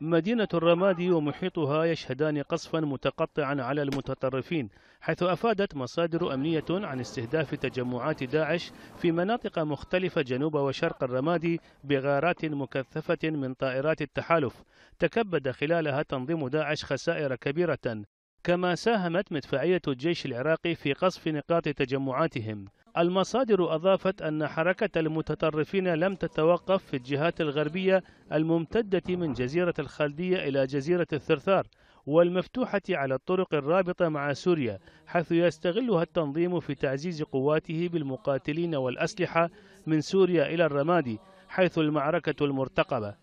مدينة الرمادي ومحيطها يشهدان قصفا متقطعا على المتطرفين حيث أفادت مصادر أمنية عن استهداف تجمعات داعش في مناطق مختلفة جنوب وشرق الرمادي بغارات مكثفة من طائرات التحالف تكبد خلالها تنظيم داعش خسائر كبيرة كما ساهمت مدفعية الجيش العراقي في قصف نقاط تجمعاتهم المصادر أضافت أن حركة المتطرفين لم تتوقف في الجهات الغربية الممتدة من جزيرة الخلدية إلى جزيرة الثرثار والمفتوحة على الطرق الرابطة مع سوريا حيث يستغلها التنظيم في تعزيز قواته بالمقاتلين والأسلحة من سوريا إلى الرمادي حيث المعركة المرتقبة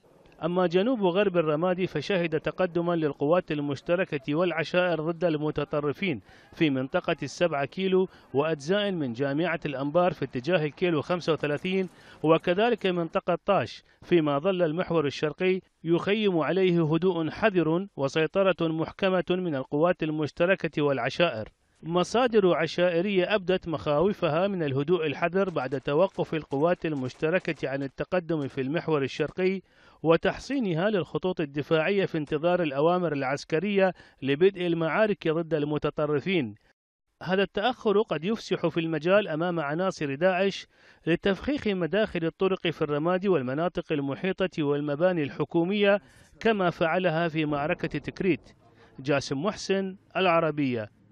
أما جنوب غرب الرمادي فشهد تقدما للقوات المشتركة والعشائر ضد المتطرفين في منطقة السبعة كيلو وأجزاء من جامعة الأنبار في اتجاه الكيلو 35 وكذلك منطقة طاش فيما ظل المحور الشرقي يخيم عليه هدوء حذر وسيطرة محكمة من القوات المشتركة والعشائر مصادر عشائرية أبدت مخاوفها من الهدوء الحذر بعد توقف القوات المشتركة عن التقدم في المحور الشرقي وتحصينها للخطوط الدفاعية في انتظار الأوامر العسكرية لبدء المعارك ضد المتطرفين. هذا التأخر قد يفسح في المجال أمام عناصر داعش لتفخيخ مداخل الطرق في الرماد والمناطق المحيطة والمباني الحكومية كما فعلها في معركة تكريت. جاسم محسن العربية